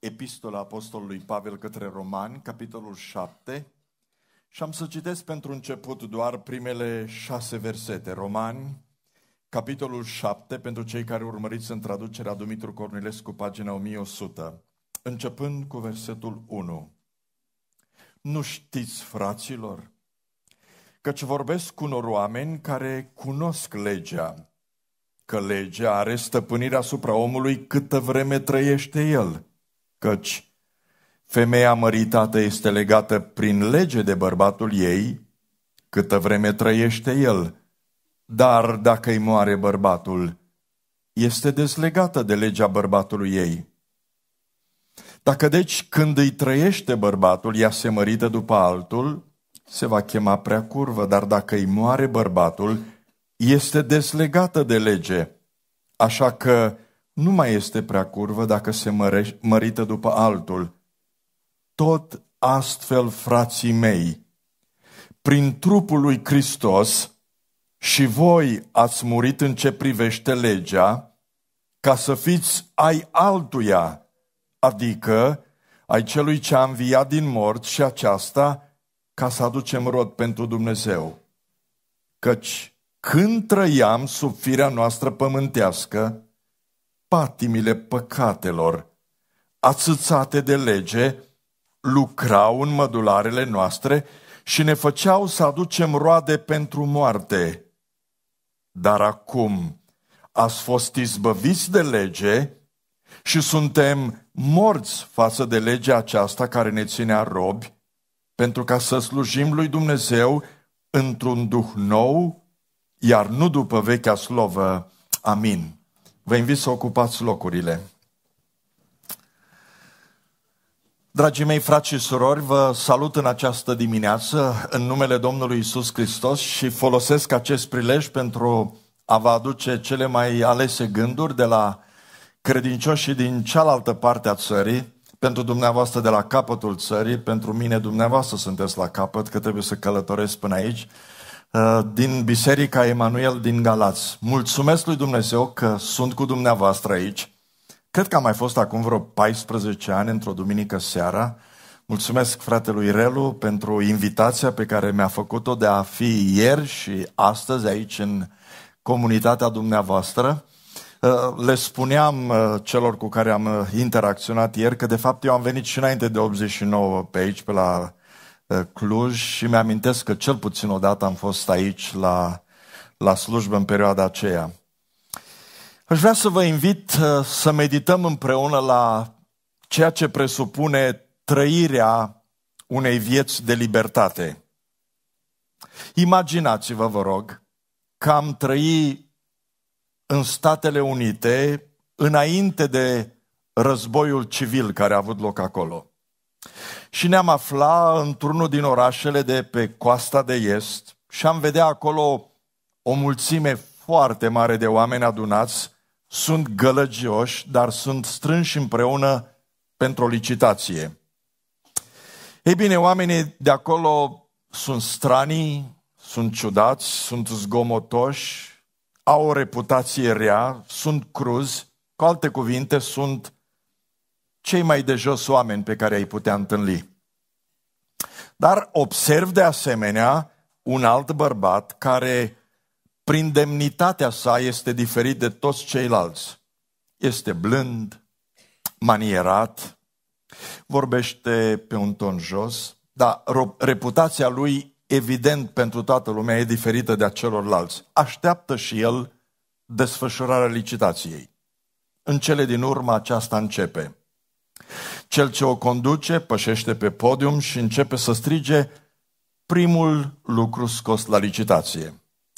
Epistola Apostolului Pavel către Romani, capitolul 7, și am să citesc pentru început doar primele șase versete. Romani, capitolul 7, pentru cei care urmăriți în traducerea Dumitru Cornilescu, pagina 1100, începând cu versetul 1. Nu știți, fraților, căci vorbesc cu unor oameni care cunosc legea, că legea are stăpânirea asupra omului câtă vreme trăiește el – căci femeia măritată este legată prin lege de bărbatul ei câtă vreme trăiește el, dar dacă îi moare bărbatul, este dezlegată de legea bărbatului ei. Dacă deci când îi trăiește bărbatul, ea se mărită după altul, se va chema prea curvă, dar dacă îi moare bărbatul, este deslegată de lege. Așa că nu mai este prea curvă dacă se măre- mărită după altul. Tot astfel, frații mei, prin trupul lui Hristos și voi ați murit în ce privește legea, ca să fiți ai altuia, adică ai celui ce a înviat din mort și aceasta ca să aducem rod pentru Dumnezeu. Căci când trăiam sub firea noastră pământească, patimile păcatelor, ațățate de lege, lucrau în mădularele noastre și ne făceau să aducem roade pentru moarte. Dar acum ați fost izbăviți de lege și suntem morți față de legea aceasta care ne ținea robi, pentru ca să slujim lui Dumnezeu într-un duh nou, iar nu după vechea slovă. Amin. Vă invit să ocupați locurile. Dragii mei frați și surori, vă salut în această dimineață în numele Domnului Isus Hristos și folosesc acest prilej pentru a vă aduce cele mai alese gânduri de la credincioșii din cealaltă parte a țării, pentru dumneavoastră de la capătul țării, pentru mine dumneavoastră sunteți la capăt, că trebuie să călătoresc până aici, Uh, din Biserica Emanuel din Galați. Mulțumesc lui Dumnezeu că sunt cu dumneavoastră aici. Cred că am mai fost acum vreo 14 ani într-o duminică seara. Mulțumesc fratelui Relu pentru invitația pe care mi-a făcut-o de a fi ieri și astăzi aici în comunitatea dumneavoastră. Uh, le spuneam uh, celor cu care am interacționat ieri că de fapt eu am venit și înainte de 89 pe aici, pe la Uh, Cluj și mi-amintesc că cel puțin odată am fost aici la, la slujbă în perioada aceea. Aș vrea să vă invit uh, să medităm împreună la ceea ce presupune trăirea unei vieți de libertate. Imaginați-vă, vă rog, că am trăi în Statele Unite înainte de războiul civil care a avut loc acolo. Și ne-am afla într-unul din orașele de pe coasta de est și am vedea acolo o mulțime foarte mare de oameni adunați, sunt gălăgioși, dar sunt strânși împreună pentru o licitație. Ei bine, oamenii de acolo sunt stranii, sunt ciudați, sunt zgomotoși, au o reputație rea, sunt cruzi, cu alte cuvinte, sunt cei mai de jos oameni pe care ai putea întâlni. Dar observ de asemenea un alt bărbat care, prin demnitatea sa, este diferit de toți ceilalți. Este blând, manierat, vorbește pe un ton jos, dar reputația lui, evident pentru toată lumea, e diferită de a celorlalți. Așteaptă și el desfășurarea licitației. În cele din urmă aceasta începe. Cel ce o conduce pășește pe podium și începe să strige primul lucru scos la licitație.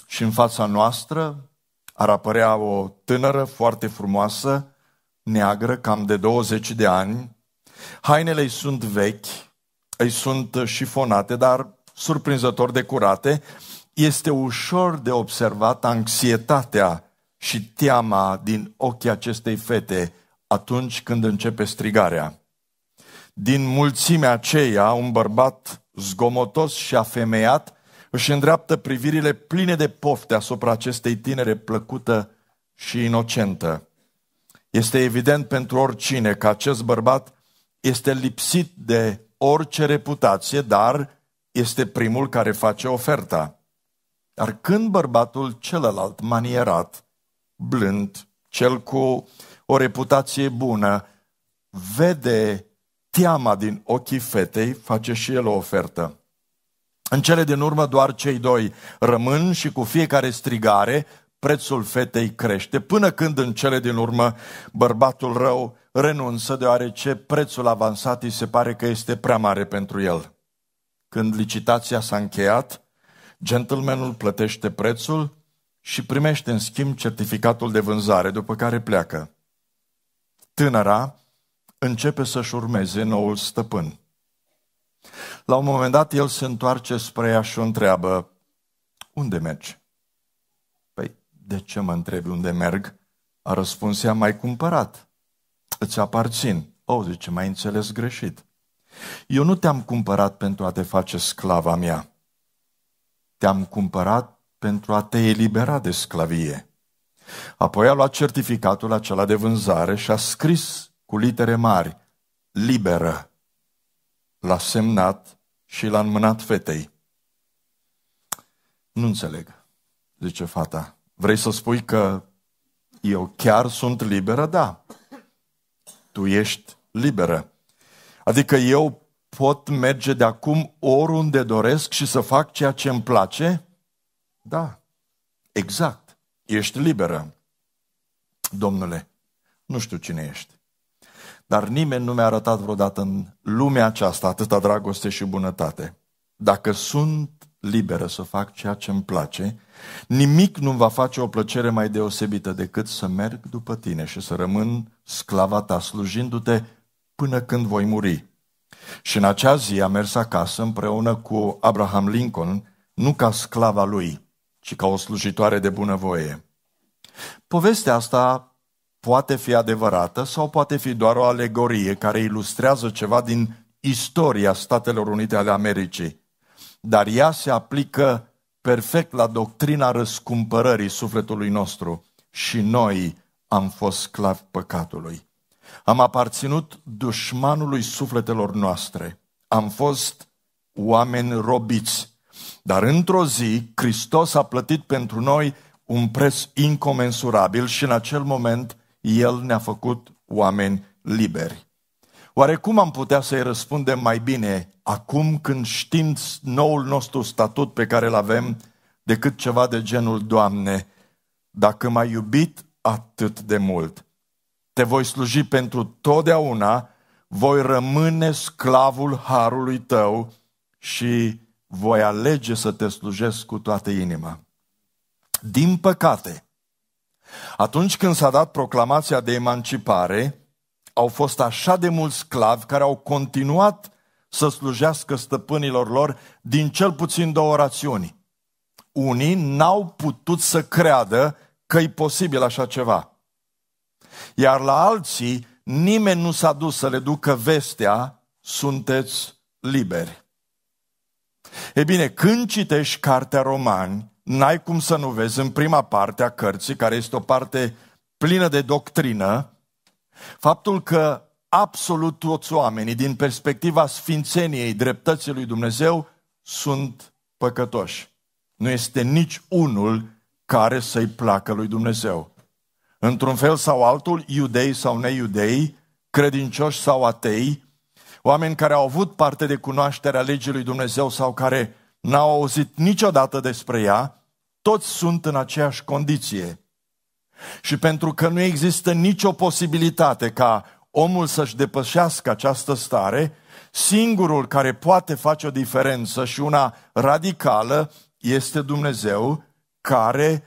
Și în fața noastră ar apărea o tânără foarte frumoasă, neagră, cam de 20 de ani. Hainele îi sunt vechi, îi sunt șifonate, dar surprinzător de curate. Este ușor de observat anxietatea și teama din ochii acestei fete atunci când începe strigarea din mulțimea aceea, un bărbat zgomotos și afemeiat, își îndreaptă privirile pline de pofte asupra acestei tinere plăcută și inocentă. Este evident pentru oricine că acest bărbat este lipsit de orice reputație, dar este primul care face oferta. Dar când bărbatul celălalt, manierat, blând, cel cu o reputație bună, vede teama din ochii fetei face și el o ofertă. În cele din urmă doar cei doi rămân și cu fiecare strigare prețul fetei crește, până când în cele din urmă bărbatul rău renunță deoarece prețul avansat îi se pare că este prea mare pentru el. Când licitația s-a încheiat, gentlemanul plătește prețul și primește în schimb certificatul de vânzare, după care pleacă. Tânăra începe să-și urmeze noul stăpân. La un moment dat el se întoarce spre ea și o întreabă, unde mergi? Păi, de ce mă întrebi unde merg? A răspuns ea, mai cumpărat, îți aparțin. O, oh, zice, mai înțeles greșit. Eu nu te-am cumpărat pentru a te face sclava mea. Te-am cumpărat pentru a te elibera de sclavie. Apoi a luat certificatul acela de vânzare și a scris cu litere mari, liberă. L-a semnat și l-a înmânat fetei. Nu înțeleg, zice fata. Vrei să spui că eu chiar sunt liberă? Da. Tu ești liberă. Adică eu pot merge de acum oriunde doresc și să fac ceea ce îmi place? Da. Exact. Ești liberă. Domnule, nu știu cine ești. Dar nimeni nu mi-a arătat vreodată în lumea aceasta atâta dragoste și bunătate. Dacă sunt liberă să fac ceea ce îmi place, nimic nu va face o plăcere mai deosebită decât să merg după tine și să rămân sclava ta, slujindu-te până când voi muri. Și în acea zi a mers acasă împreună cu Abraham Lincoln, nu ca sclava lui, ci ca o slujitoare de bunăvoie. Povestea asta poate fi adevărată sau poate fi doar o alegorie care ilustrează ceva din istoria Statelor Unite ale Americii. Dar ea se aplică perfect la doctrina răscumpărării sufletului nostru și noi am fost sclavi păcatului. Am aparținut dușmanului sufletelor noastre. Am fost oameni robiți. Dar într-o zi, Hristos a plătit pentru noi un preț incomensurabil și în acel moment el ne-a făcut oameni liberi. Oare cum am putea să-i răspundem mai bine acum când știm noul nostru statut pe care îl avem decât ceva de genul Doamne, dacă m-ai iubit atât de mult, te voi sluji pentru totdeauna, voi rămâne sclavul harului tău și voi alege să te slujesc cu toată inima. Din păcate, atunci când s-a dat proclamația de emancipare, au fost așa de mulți sclavi care au continuat să slujească stăpânilor lor din cel puțin două rațiuni. Unii n-au putut să creadă că e posibil așa ceva. Iar la alții, nimeni nu s-a dus să le ducă vestea, sunteți liberi. E bine, când citești cartea Romani, n-ai cum să nu vezi în prima parte a cărții, care este o parte plină de doctrină, faptul că absolut toți oamenii, din perspectiva sfințeniei, dreptății lui Dumnezeu, sunt păcătoși. Nu este nici unul care să-i placă lui Dumnezeu. Într-un fel sau altul, iudei sau neiudei, credincioși sau atei, oameni care au avut parte de cunoașterea legii lui Dumnezeu sau care n-au auzit niciodată despre ea, toți sunt în aceeași condiție. Și pentru că nu există nicio posibilitate ca omul să-și depășească această stare, singurul care poate face o diferență și una radicală este Dumnezeu care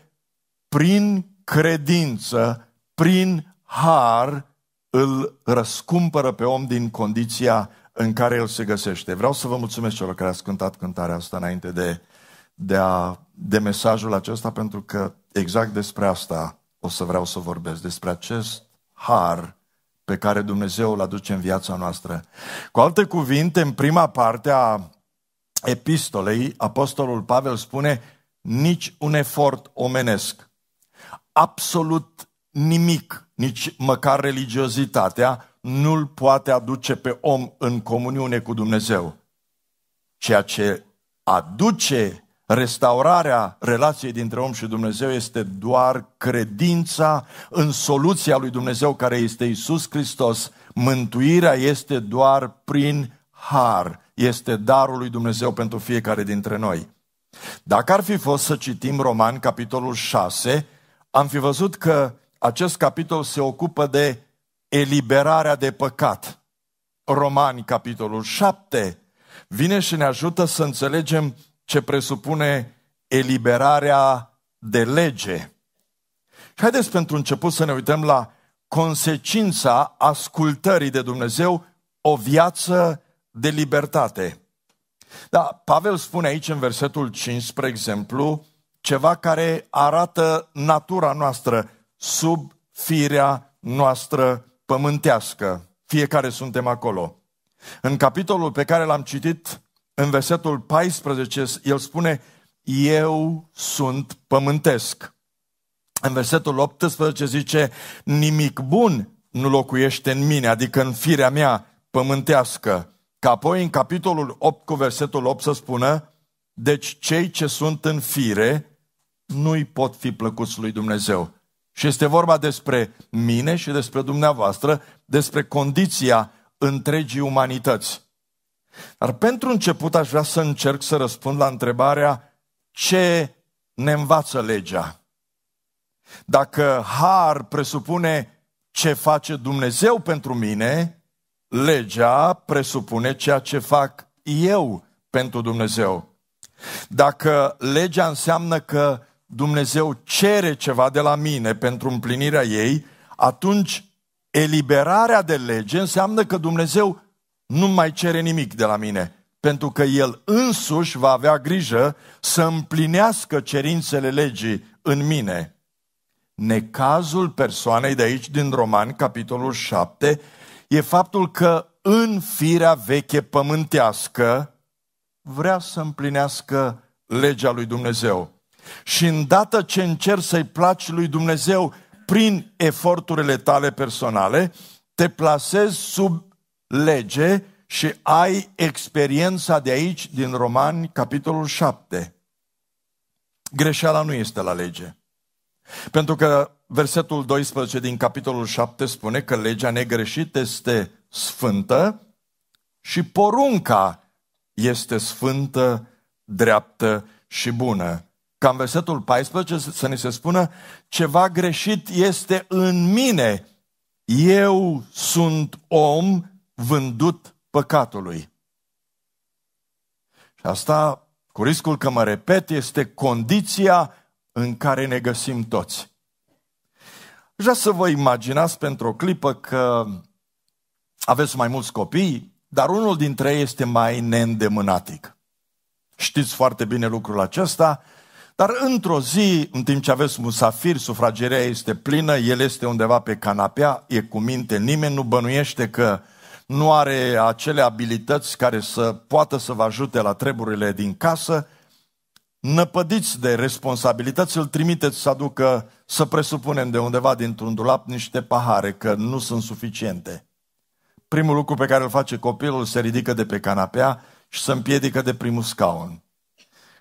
prin credință, prin har, îl răscumpără pe om din condiția în care el se găsește. Vreau să vă mulțumesc celor care ați cântat cântarea asta înainte de de, a, de mesajul acesta, pentru că exact despre asta o să vreau să vorbesc, despre acest har pe care Dumnezeu îl aduce în viața noastră. Cu alte cuvinte, în prima parte a epistolei, Apostolul Pavel spune nici un efort omenesc, absolut nimic, nici măcar religiozitatea, nu-l poate aduce pe om în comuniune cu Dumnezeu. Ceea ce aduce Restaurarea relației dintre om și Dumnezeu este doar credința în soluția lui Dumnezeu care este Isus Hristos. Mântuirea este doar prin har, este darul lui Dumnezeu pentru fiecare dintre noi. Dacă ar fi fost să citim Roman, capitolul 6, am fi văzut că acest capitol se ocupă de eliberarea de păcat. Romani, capitolul 7, vine și ne ajută să înțelegem ce presupune eliberarea de lege. Și haideți pentru început să ne uităm la consecința ascultării de Dumnezeu, o viață de libertate. Da, Pavel spune aici în versetul 5, spre exemplu, ceva care arată natura noastră sub firea noastră pământească. Fiecare suntem acolo. În capitolul pe care l-am citit în versetul 14, el spune, eu sunt pământesc. În versetul 18 zice, nimic bun nu locuiește în mine, adică în firea mea pământească. Ca apoi în capitolul 8 cu versetul 8 să spună, deci cei ce sunt în fire nu-i pot fi plăcuți lui Dumnezeu. Și este vorba despre mine și despre dumneavoastră, despre condiția întregii umanități. Dar pentru început aș vrea să încerc să răspund la întrebarea ce ne învață legea. Dacă har presupune ce face Dumnezeu pentru mine, legea presupune ceea ce fac eu pentru Dumnezeu. Dacă legea înseamnă că Dumnezeu cere ceva de la mine pentru împlinirea ei, atunci eliberarea de lege înseamnă că Dumnezeu nu mai cere nimic de la mine, pentru că el însuși va avea grijă să împlinească cerințele legii în mine. Necazul persoanei de aici din Roman, capitolul 7, e faptul că în firea veche pământească vrea să împlinească legea lui Dumnezeu. Și îndată ce încerci să-i placi lui Dumnezeu prin eforturile tale personale, te plasezi sub lege și ai experiența de aici din Romani, capitolul 7. Greșeala nu este la lege. Pentru că versetul 12 din capitolul 7 spune că legea negreșită este sfântă și porunca este sfântă, dreaptă și bună. Ca în versetul 14 să ne se spună ceva greșit este în mine. Eu sunt om vândut păcatului. Și asta, cu riscul că mă repet, este condiția în care ne găsim toți. Vreau să vă imaginați pentru o clipă că aveți mai mulți copii, dar unul dintre ei este mai neîndemânatic. Știți foarte bine lucrul acesta, dar într-o zi, în timp ce aveți musafiri, sufrageria este plină, el este undeva pe canapea, e cu minte, nimeni nu bănuiește că nu are acele abilități care să poată să vă ajute la treburile din casă, năpădiți de responsabilități, îl trimiteți să aducă, să presupunem de undeva dintr-un dulap niște pahare, că nu sunt suficiente. Primul lucru pe care îl face copilul se ridică de pe canapea și se împiedică de primul scaun.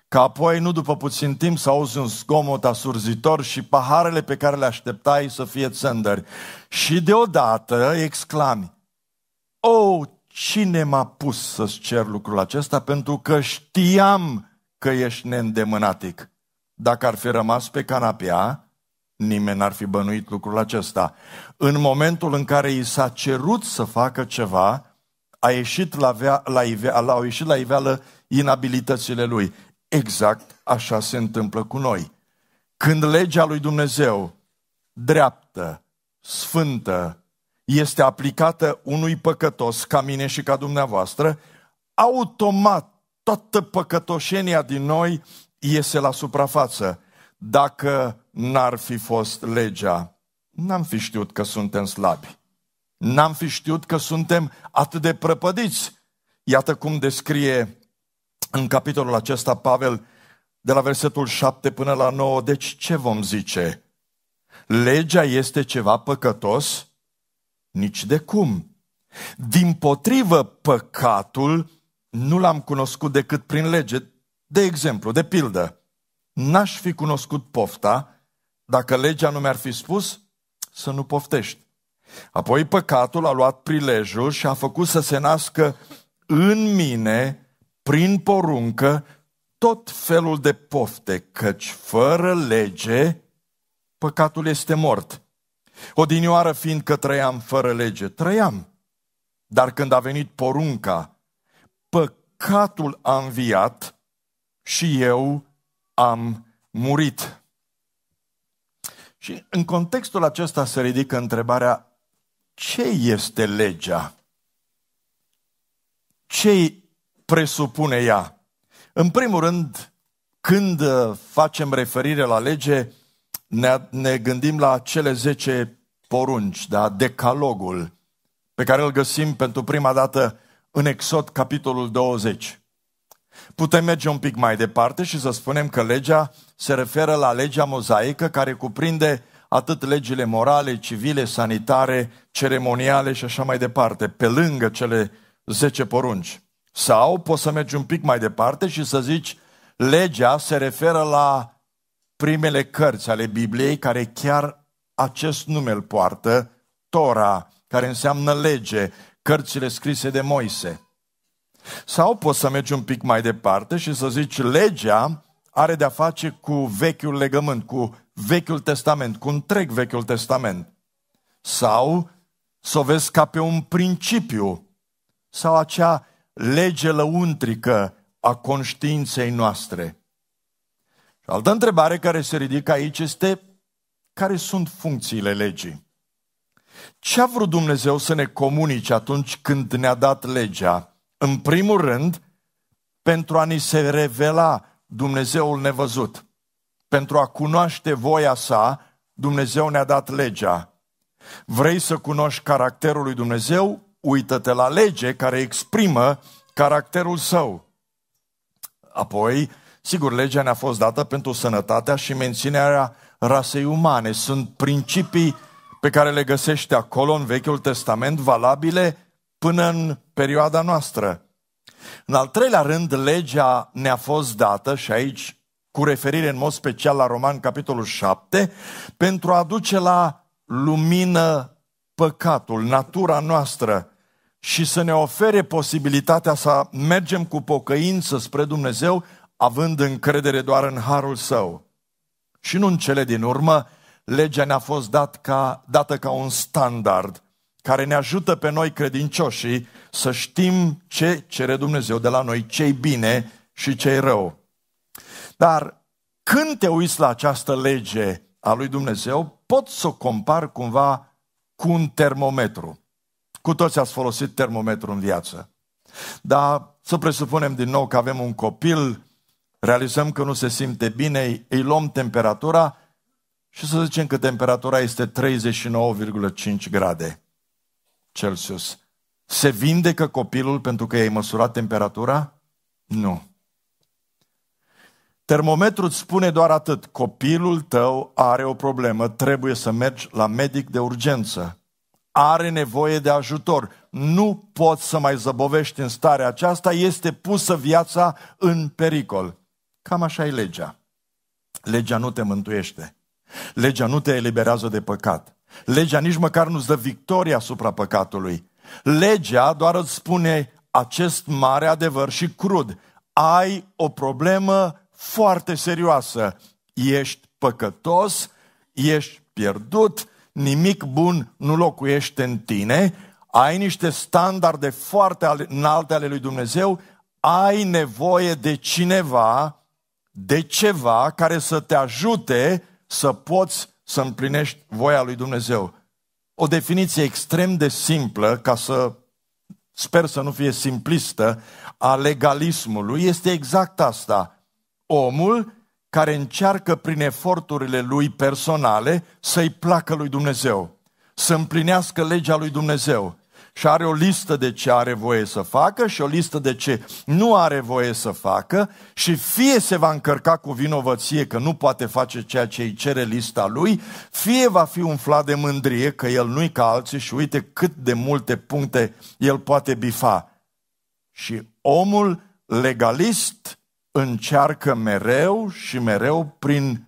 Ca apoi, nu după puțin timp, să auzi un zgomot asurzitor și paharele pe care le așteptai să fie țândări. Și deodată exclami, oh, cine m-a pus să-ți cer lucrul acesta? Pentru că știam că ești neîndemânatic. Dacă ar fi rămas pe canapea, nimeni n-ar fi bănuit lucrul acesta. În momentul în care i s-a cerut să facă ceva, a ieșit la, vea, la iveală, au ieșit la iveală inabilitățile lui. Exact așa se întâmplă cu noi. Când legea lui Dumnezeu, dreaptă, sfântă, este aplicată unui păcătos ca mine și ca dumneavoastră, automat toată păcătoșenia din noi iese la suprafață. Dacă n-ar fi fost legea, n-am fi știut că suntem slabi. N-am fi știut că suntem atât de prăpădiți. Iată cum descrie în capitolul acesta Pavel de la versetul 7 până la 9. Deci ce vom zice? Legea este ceva păcătos? Nici de cum. Din potrivă, păcatul nu l-am cunoscut decât prin lege. De exemplu, de pildă, n-aș fi cunoscut pofta dacă legea nu mi-ar fi spus să nu poftești. Apoi păcatul a luat prilejul și a făcut să se nască în mine, prin poruncă, tot felul de pofte, căci fără lege, păcatul este mort. Odinioară fiindcă trăiam fără lege, trăiam. Dar când a venit porunca, păcatul a înviat și eu am murit. Și în contextul acesta se ridică întrebarea, ce este legea? Ce presupune ea? În primul rând, când uh, facem referire la lege, ne, ne gândim la cele 10 porunci, da? decalogul, pe care îl găsim pentru prima dată în Exod, capitolul 20. Putem merge un pic mai departe și să spunem că legea se referă la legea mozaică care cuprinde atât legile morale, civile, sanitare, ceremoniale și așa mai departe, pe lângă cele 10 porunci. Sau poți să mergi un pic mai departe și să zici legea se referă la primele cărți ale Bibliei care chiar acest nume îl poartă, Tora, care înseamnă lege, cărțile scrise de Moise. Sau poți să mergi un pic mai departe și să zici legea are de-a face cu vechiul legământ, cu vechiul testament, cu întreg vechiul testament. Sau să o vezi ca pe un principiu sau acea lege lăuntrică a conștiinței noastre. Și altă întrebare care se ridică aici este care sunt funcțiile legii? Ce a vrut Dumnezeu să ne comunice atunci când ne-a dat legea? În primul rând, pentru a ni se revela Dumnezeul nevăzut. Pentru a cunoaște voia sa, Dumnezeu ne-a dat legea. Vrei să cunoști caracterul lui Dumnezeu? Uită-te la lege care exprimă caracterul său. Apoi, Sigur, legea ne-a fost dată pentru sănătatea și menținerea rasei umane. Sunt principii pe care le găsește acolo în Vechiul Testament valabile până în perioada noastră. În al treilea rând, legea ne-a fost dată și aici cu referire în mod special la Roman capitolul 7 pentru a aduce la lumină păcatul, natura noastră și să ne ofere posibilitatea să mergem cu pocăință spre Dumnezeu având încredere doar în harul său. Și nu în cele din urmă, legea ne-a fost dat ca, dată ca un standard care ne ajută pe noi credincioșii să știm ce cere Dumnezeu de la noi, ce bine și ce-i rău. Dar când te uiți la această lege a lui Dumnezeu, pot să o compar cumva cu un termometru. Cu toți ați folosit termometru în viață. Dar să presupunem din nou că avem un copil realizăm că nu se simte bine, îi luăm temperatura și să zicem că temperatura este 39,5 grade Celsius. Se vindecă copilul pentru că i-ai măsurat temperatura? Nu. Termometrul îți spune doar atât. Copilul tău are o problemă, trebuie să mergi la medic de urgență. Are nevoie de ajutor. Nu poți să mai zăbovești în starea aceasta, este pusă viața în pericol. Cam așa e legea. Legea nu te mântuiește. Legea nu te eliberează de păcat. Legea nici măcar nu-ți dă victoria asupra păcatului. Legea doar îți spune acest mare adevăr și crud. Ai o problemă foarte serioasă. Ești păcătos, ești pierdut, nimic bun nu locuiește în tine, ai niște standarde foarte înalte ale lui Dumnezeu, ai nevoie de cineva de ceva care să te ajute să poți să împlinești voia lui Dumnezeu. O definiție extrem de simplă, ca să sper să nu fie simplistă, a legalismului este exact asta. Omul care încearcă prin eforturile lui personale să-i placă lui Dumnezeu, să împlinească legea lui Dumnezeu și are o listă de ce are voie să facă și o listă de ce nu are voie să facă și fie se va încărca cu vinovăție că nu poate face ceea ce îi cere lista lui, fie va fi umflat de mândrie că el nu-i ca alții și uite cât de multe puncte el poate bifa. Și omul legalist încearcă mereu și mereu prin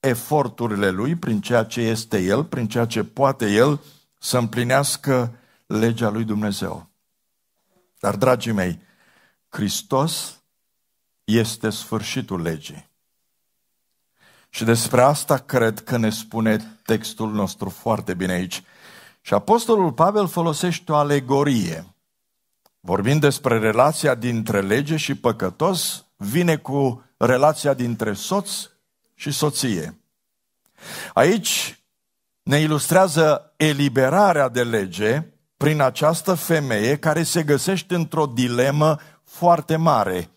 eforturile lui, prin ceea ce este el, prin ceea ce poate el, să împlinească legea lui Dumnezeu. Dar, dragii mei, Hristos este sfârșitul legii. Și despre asta cred că ne spune textul nostru foarte bine aici. Și Apostolul Pavel folosește o alegorie. Vorbind despre relația dintre lege și păcătos, vine cu relația dintre soț și soție. Aici ne ilustrează eliberarea de lege prin această femeie care se găsește într-o dilemă foarte mare.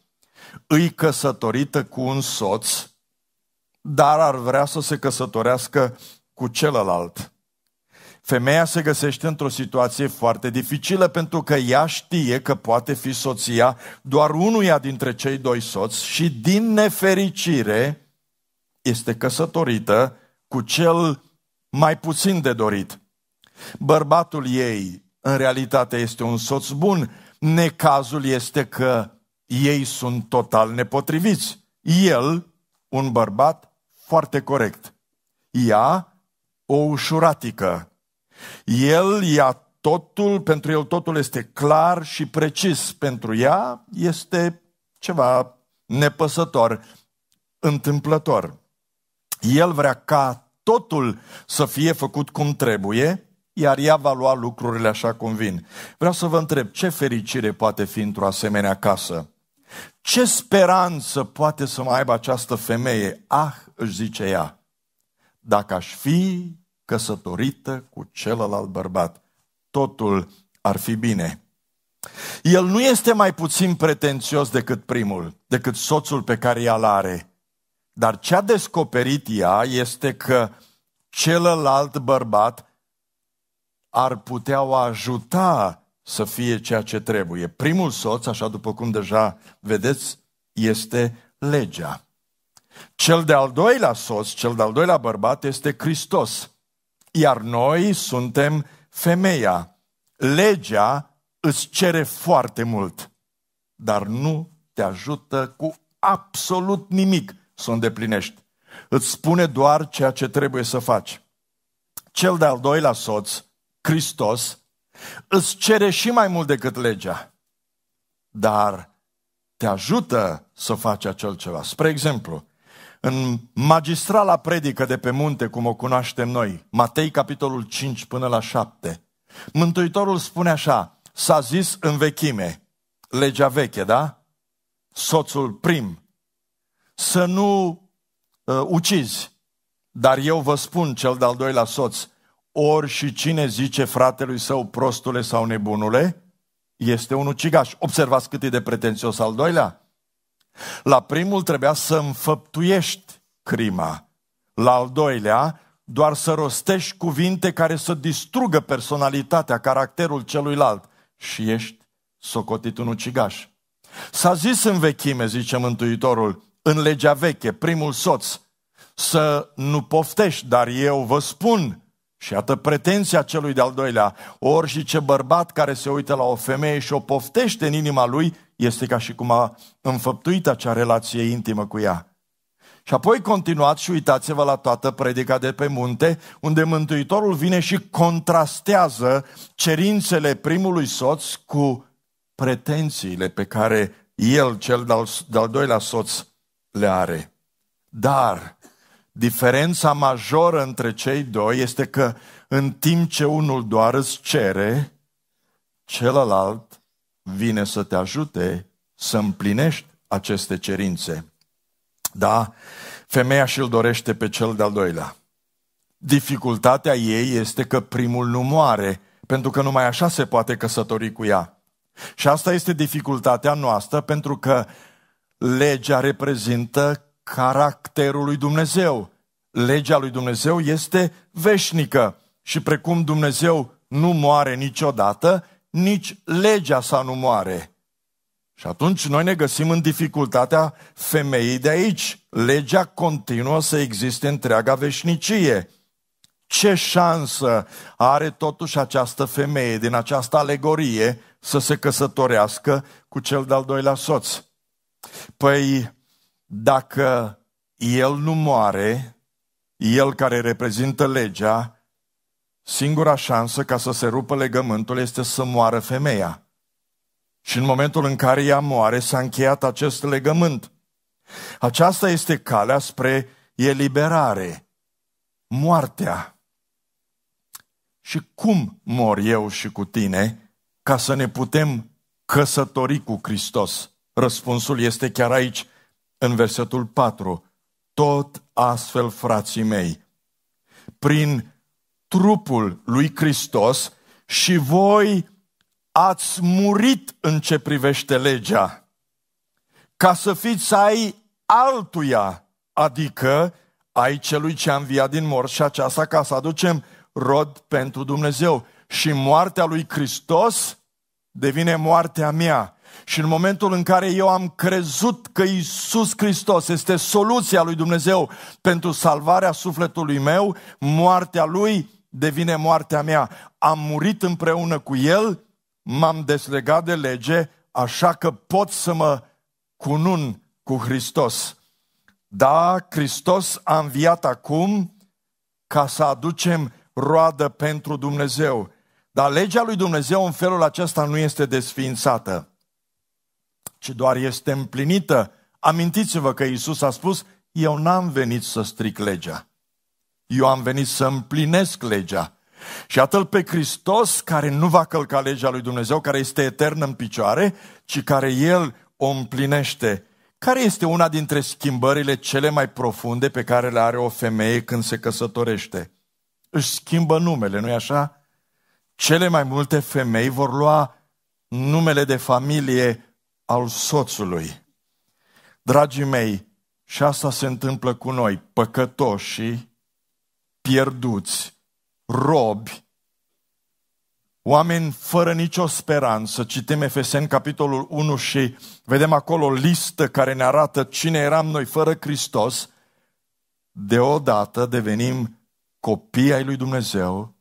Îi căsătorită cu un soț, dar ar vrea să se căsătorească cu celălalt. Femeia se găsește într-o situație foarte dificilă pentru că ea știe că poate fi soția doar unuia dintre cei doi soți și din nefericire este căsătorită cu cel mai puțin de dorit. Bărbatul ei în realitate este un soț bun. Necazul este că ei sunt total nepotriviți. El, un bărbat foarte corect. Ea, o ușuratică. El ia totul, pentru el totul este clar și precis. Pentru ea este ceva nepăsător, întâmplător. El vrea ca totul să fie făcut cum trebuie, iar ea va lua lucrurile așa cum vin. Vreau să vă întreb, ce fericire poate fi într-o asemenea casă? Ce speranță poate să mai aibă această femeie? Ah, își zice ea, dacă aș fi căsătorită cu celălalt bărbat, totul ar fi bine. El nu este mai puțin pretențios decât primul, decât soțul pe care ea l are. Dar ce a descoperit ea este că celălalt bărbat ar putea o ajuta să fie ceea ce trebuie. Primul soț, așa după cum deja vedeți, este legea. Cel de-al doilea soț, cel de-al doilea bărbat este Hristos. Iar noi suntem femeia. Legea îți cere foarte mult, dar nu te ajută cu absolut nimic să o îndeplinești. Îți spune doar ceea ce trebuie să faci. Cel de-al doilea soț Hristos, îți cere și mai mult decât legea, dar te ajută să faci acel ceva. Spre exemplu, în magistrala predică de pe munte, cum o cunoaștem noi, Matei capitolul 5 până la 7, Mântuitorul spune așa, s-a zis în vechime, legea veche, da? Soțul prim, să nu uh, ucizi, dar eu vă spun, cel de-al doilea soț, ori și cine zice fratelui său prostule sau nebunule, este un ucigaș. Observați cât e de pretențios al doilea. La primul trebuia să înfăptuiești crima. La al doilea, doar să rostești cuvinte care să distrugă personalitatea, caracterul celuilalt și ești socotit un ucigaș. S-a zis în vechime, zice Mântuitorul, în legea veche, primul soț, să nu poftești, dar eu vă spun, și iată pretenția celui de-al doilea. Ori și ce bărbat care se uită la o femeie și o poftește în inima lui, este ca și cum a înfăptuit acea relație intimă cu ea. Și apoi continuați și uitați-vă la toată predica de pe munte, unde Mântuitorul vine și contrastează cerințele primului soț cu pretențiile pe care el, cel de-al, de doilea soț, le are. Dar Diferența majoră între cei doi este că în timp ce unul doar îți cere, celălalt vine să te ajute să împlinești aceste cerințe. Da? Femeia și-l dorește pe cel de-al doilea. Dificultatea ei este că primul nu moare, pentru că numai așa se poate căsători cu ea. Și asta este dificultatea noastră, pentru că legea reprezintă caracterul lui Dumnezeu. Legea lui Dumnezeu este veșnică și precum Dumnezeu nu moare niciodată, nici legea sa nu moare. Și atunci noi ne găsim în dificultatea femeii de aici. Legea continuă să existe întreaga veșnicie. Ce șansă are totuși această femeie din această alegorie să se căsătorească cu cel de-al doilea soț? Păi dacă el nu moare, el care reprezintă legea, singura șansă ca să se rupă legământul este să moară femeia. Și în momentul în care ea moare, s-a încheiat acest legământ. Aceasta este calea spre eliberare, moartea. Și cum mor eu și cu tine ca să ne putem căsători cu Hristos? Răspunsul este chiar aici, în versetul 4, tot astfel, frații mei, prin trupul lui Hristos și voi ați murit în ce privește legea, ca să fiți ai altuia, adică ai celui ce a înviat din mor și aceasta ca să aducem rod pentru Dumnezeu. Și moartea lui Hristos devine moartea mea și în momentul în care eu am crezut că Isus Hristos este soluția lui Dumnezeu pentru salvarea sufletului meu, moartea lui devine moartea mea. Am murit împreună cu el, m-am deslegat de lege, așa că pot să mă cunun cu Hristos. Da, Hristos a înviat acum ca să aducem roadă pentru Dumnezeu. Dar legea lui Dumnezeu în felul acesta nu este desfințată ci doar este împlinită. Amintiți-vă că Isus a spus, eu n-am venit să stric legea. Eu am venit să împlinesc legea. Și atât pe Hristos, care nu va călca legea lui Dumnezeu, care este etern în picioare, ci care El o împlinește. Care este una dintre schimbările cele mai profunde pe care le are o femeie când se căsătorește? Își schimbă numele, nu-i așa? Cele mai multe femei vor lua numele de familie al soțului. Dragii mei, și asta se întâmplă cu noi, păcătoși, pierduți, robi, oameni fără nicio speranță. Citim Efeseni capitolul 1 și vedem acolo o listă care ne arată cine eram noi fără Hristos. Deodată devenim copii ai lui Dumnezeu,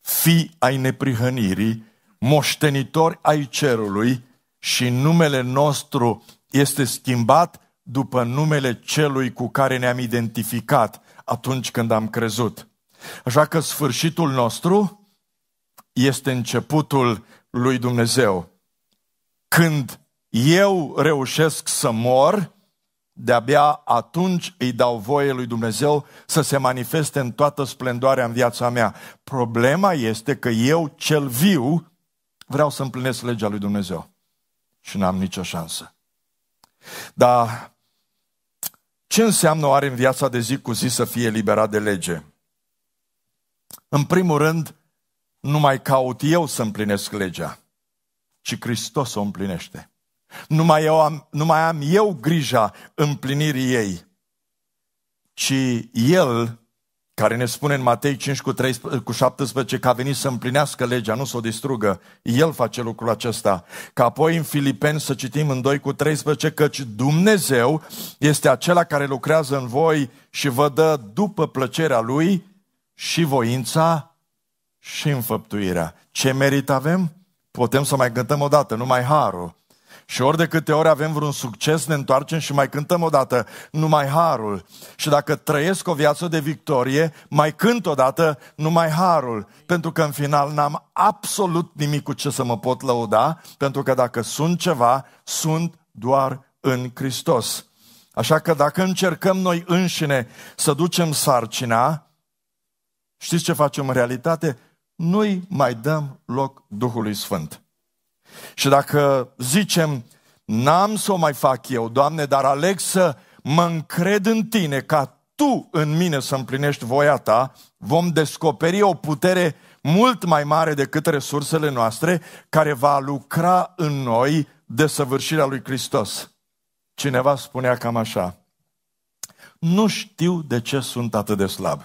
fii ai neprihănirii, moștenitori ai cerului, și numele nostru este schimbat după numele celui cu care ne-am identificat atunci când am crezut. Așa că sfârșitul nostru este începutul lui Dumnezeu. Când eu reușesc să mor, de-abia atunci îi dau voie lui Dumnezeu să se manifeste în toată splendoarea în viața mea. Problema este că eu, cel viu, vreau să împlinesc legea lui Dumnezeu și n-am nicio șansă. Dar ce înseamnă oare în viața de zi cu zi să fie liberat de lege? În primul rând, nu mai caut eu să împlinesc legea, ci Hristos o împlinește. Nu mai, eu am, nu mai am eu grija împlinirii ei, ci El care ne spune în Matei 5 cu, 13, cu 17 că a venit să împlinească legea, nu să o distrugă. El face lucrul acesta. Ca apoi în Filipeni să citim în 2 cu 13 căci Dumnezeu este acela care lucrează în voi și vă dă după plăcerea Lui și voința și înfăptuirea. Ce merit avem? Putem să mai cântăm o dată, numai harul. Și ori de câte ori avem vreun succes, ne întoarcem și mai cântăm o dată numai harul. Și dacă trăiesc o viață de victorie, mai cânt o dată numai harul. Pentru că în final n-am absolut nimic cu ce să mă pot lăuda, pentru că dacă sunt ceva, sunt doar în Hristos. Așa că dacă încercăm noi înșine să ducem sarcina, știți ce facem în realitate? Nu-i mai dăm loc Duhului Sfânt. Și dacă zicem, n-am să o mai fac eu, Doamne, dar aleg să mă încred în Tine ca Tu în mine să împlinești voia Ta, vom descoperi o putere mult mai mare decât resursele noastre, care va lucra în noi desăvârșirea lui Hristos. Cineva spunea cam așa, nu știu de ce sunt atât de slab.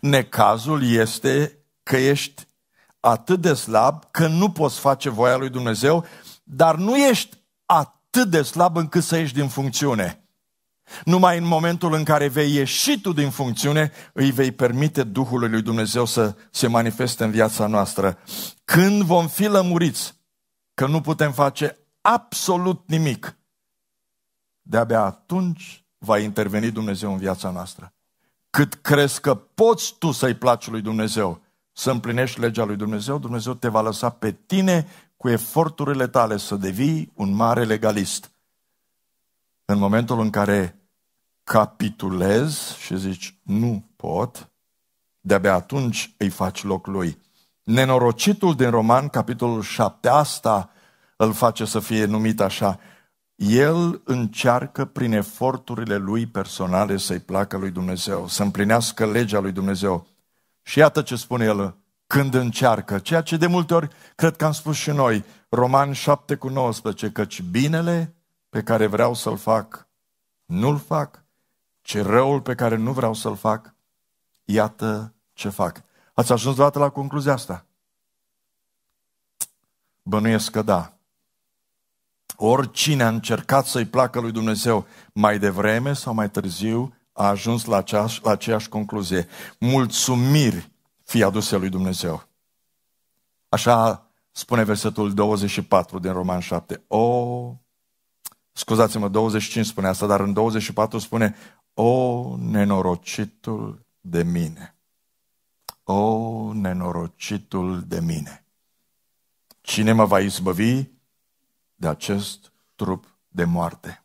Necazul este că ești atât de slab că nu poți face voia lui Dumnezeu, dar nu ești atât de slab încât să ieși din funcțiune. Numai în momentul în care vei ieși tu din funcțiune, îi vei permite Duhului lui Dumnezeu să se manifeste în viața noastră. Când vom fi lămuriți că nu putem face absolut nimic, de-abia atunci va interveni Dumnezeu în viața noastră. Cât crezi că poți tu să-i placi lui Dumnezeu, să împlinești legea lui Dumnezeu, Dumnezeu te va lăsa pe tine cu eforturile tale să devii un mare legalist. În momentul în care capitulezi și zici nu pot, de-abia atunci îi faci loc lui. Nenorocitul din Roman, capitolul 7, asta îl face să fie numit așa. El încearcă prin eforturile lui personale să-i placă lui Dumnezeu, să împlinească legea lui Dumnezeu. Și iată ce spune el când încearcă, ceea ce de multe ori cred că am spus și noi, Roman 7 cu 19, căci binele pe care vreau să-l fac, nu-l fac, ce răul pe care nu vreau să-l fac, iată ce fac. Ați ajuns vreodată la concluzia asta? Bănuiesc că da. Oricine a încercat să-i placă lui Dumnezeu mai devreme sau mai târziu, a ajuns la aceeași, la aceeași concluzie. Mulțumiri fie aduse lui Dumnezeu. Așa spune versetul 24 din Roman 7. O, scuzați-mă, 25 spune asta, dar în 24 spune, O, nenorocitul de mine. O, nenorocitul de mine. Cine mă va izbăvi de acest trup de moarte?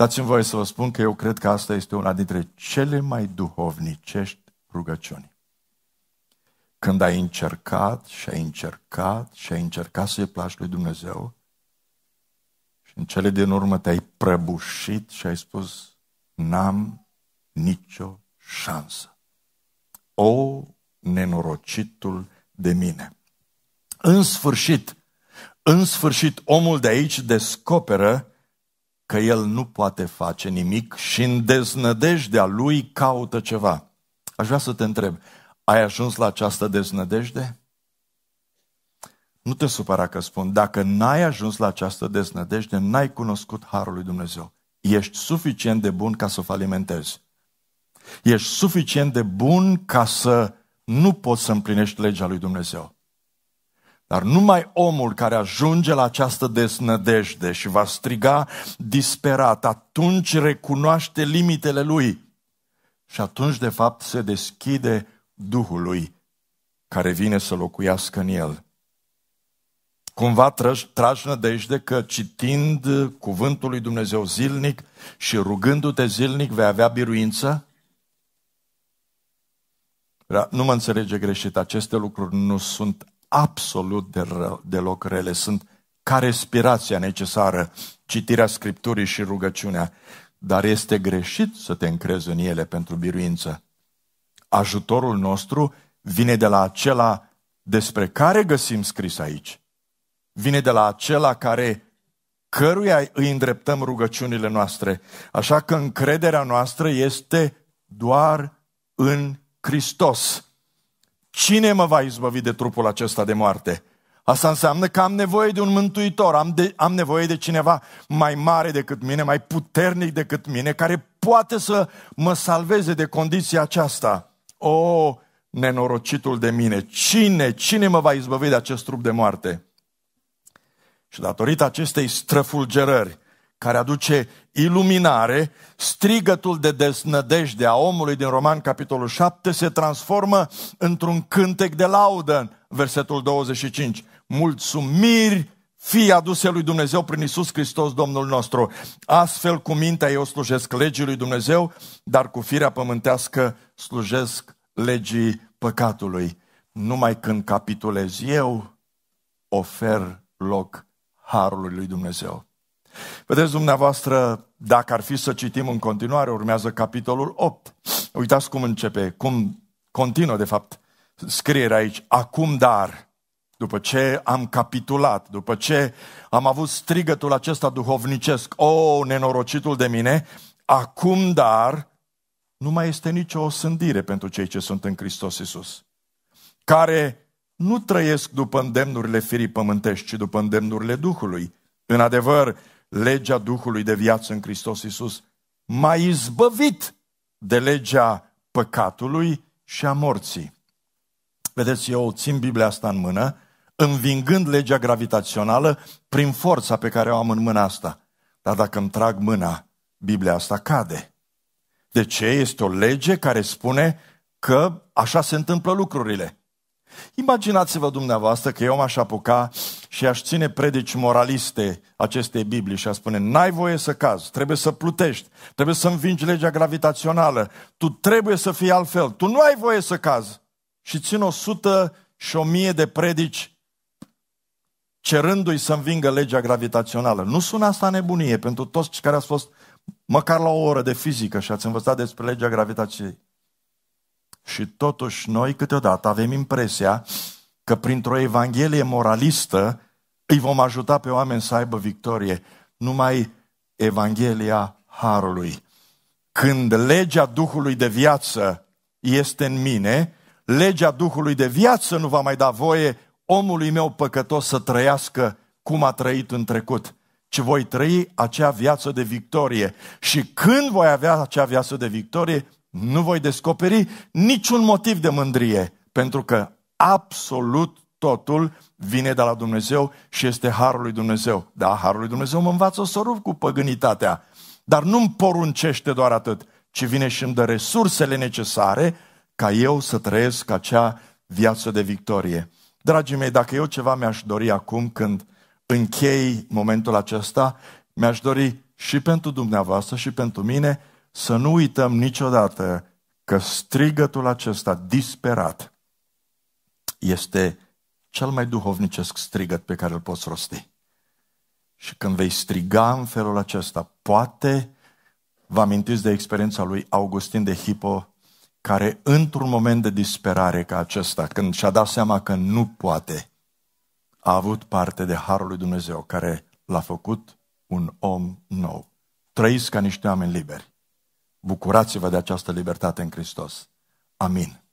Dați-mi voie să vă spun că eu cred că asta este una dintre cele mai duhovnicești rugăciuni. Când ai încercat și ai încercat și ai încercat să-i placi lui Dumnezeu și în cele din urmă te-ai prăbușit și ai spus, n-am nicio șansă. O, nenorocitul de mine! În sfârșit, în sfârșit, omul de aici descoperă că el nu poate face nimic și în deznădejdea lui caută ceva. Aș vrea să te întreb, ai ajuns la această deznădejde? Nu te supăra că spun, dacă n-ai ajuns la această deznădejde, n-ai cunoscut Harul lui Dumnezeu. Ești suficient de bun ca să falimentezi. Ești suficient de bun ca să nu poți să împlinești legea lui Dumnezeu. Dar numai omul care ajunge la această desnădejde și va striga disperat, atunci recunoaște limitele lui și atunci de fapt se deschide Duhului care vine să locuiască în el. Cumva tragi, tragi nădejde că citind cuvântul lui Dumnezeu zilnic și rugându-te zilnic vei avea biruință? Nu mă înțelege greșit, aceste lucruri nu sunt absolut de rău, deloc rele. Sunt ca respirația necesară, citirea Scripturii și rugăciunea. Dar este greșit să te încrezi în ele pentru biruință. Ajutorul nostru vine de la acela despre care găsim scris aici. Vine de la acela care căruia îi îndreptăm rugăciunile noastre. Așa că încrederea noastră este doar în Hristos. Cine mă va izbăvi de trupul acesta de moarte? Asta înseamnă că am nevoie de un mântuitor, am, de, am nevoie de cineva mai mare decât mine, mai puternic decât mine, care poate să mă salveze de condiția aceasta. O, nenorocitul de mine, cine, cine mă va izbăvi de acest trup de moarte? Și datorită acestei străfulgerări, care aduce iluminare, strigătul de desnădejde a omului din Roman capitolul 7 se transformă într-un cântec de laudă versetul 25. Mulțumiri fi, aduse lui Dumnezeu prin Isus Hristos Domnul nostru. Astfel cu mintea eu slujesc legii lui Dumnezeu, dar cu firea pământească slujesc legii păcatului. Numai când capitulez eu, ofer loc harului lui Dumnezeu. Vedeți dumneavoastră, dacă ar fi să citim în continuare, urmează capitolul 8. Uitați cum începe, cum continuă, de fapt, scrierea aici. Acum dar, după ce am capitulat, după ce am avut strigătul acesta duhovnicesc, o, nenorocitul de mine, acum dar nu mai este nicio osândire pentru cei ce sunt în Hristos Iisus, care nu trăiesc după îndemnurile firii pământești, ci după îndemnurile Duhului. În adevăr, legea Duhului de viață în Hristos Iisus, m-a izbăvit de legea păcatului și a morții. Vedeți, eu țin Biblia asta în mână, învingând legea gravitațională prin forța pe care o am în mâna asta. Dar dacă îmi trag mâna, Biblia asta cade. De ce? Este o lege care spune că așa se întâmplă lucrurile. Imaginați-vă dumneavoastră că eu m-aș apuca uh, și aș ține predici moraliste acestei Biblii și a spune n-ai voie să cazi, trebuie să plutești, trebuie să învingi legea gravitațională, tu trebuie să fii altfel, tu nu ai voie să cazi. Și țin o sută și o mie de predici cerându-i să învingă legea gravitațională. Nu sună asta nebunie pentru toți cei care ați fost măcar la o oră de fizică și ați învățat despre legea gravitației. Și totuși noi câteodată avem impresia că printr-o evanghelie moralistă îi vom ajuta pe oameni să aibă victorie. Numai Evanghelia Harului. Când legea Duhului de viață este în mine, legea Duhului de viață nu va mai da voie omului meu păcătos să trăiască cum a trăit în trecut, ci voi trăi acea viață de victorie. Și când voi avea acea viață de victorie, nu voi descoperi niciun motiv de mândrie, pentru că absolut totul vine de la Dumnezeu și este harul lui Dumnezeu. Da, harul lui Dumnezeu mă învață să rup cu păgânitatea, dar nu-mi poruncește doar atât, ci vine și îmi dă resursele necesare ca eu să trăiesc acea viață de victorie. Dragii mei, dacă eu ceva mi-aș dori acum când închei momentul acesta, mi-aș dori și pentru dumneavoastră și pentru mine să nu uităm niciodată că strigătul acesta disperat este cel mai duhovnicesc strigăt pe care îl poți rosti. Și când vei striga în felul acesta, poate vă amintiți de experiența lui Augustin de Hippo, care într-un moment de disperare ca acesta, când și-a dat seama că nu poate, a avut parte de Harul lui Dumnezeu, care l-a făcut un om nou. Trăiți ca niște oameni liberi. Bucurați-vă de această libertate în Hristos. Amin.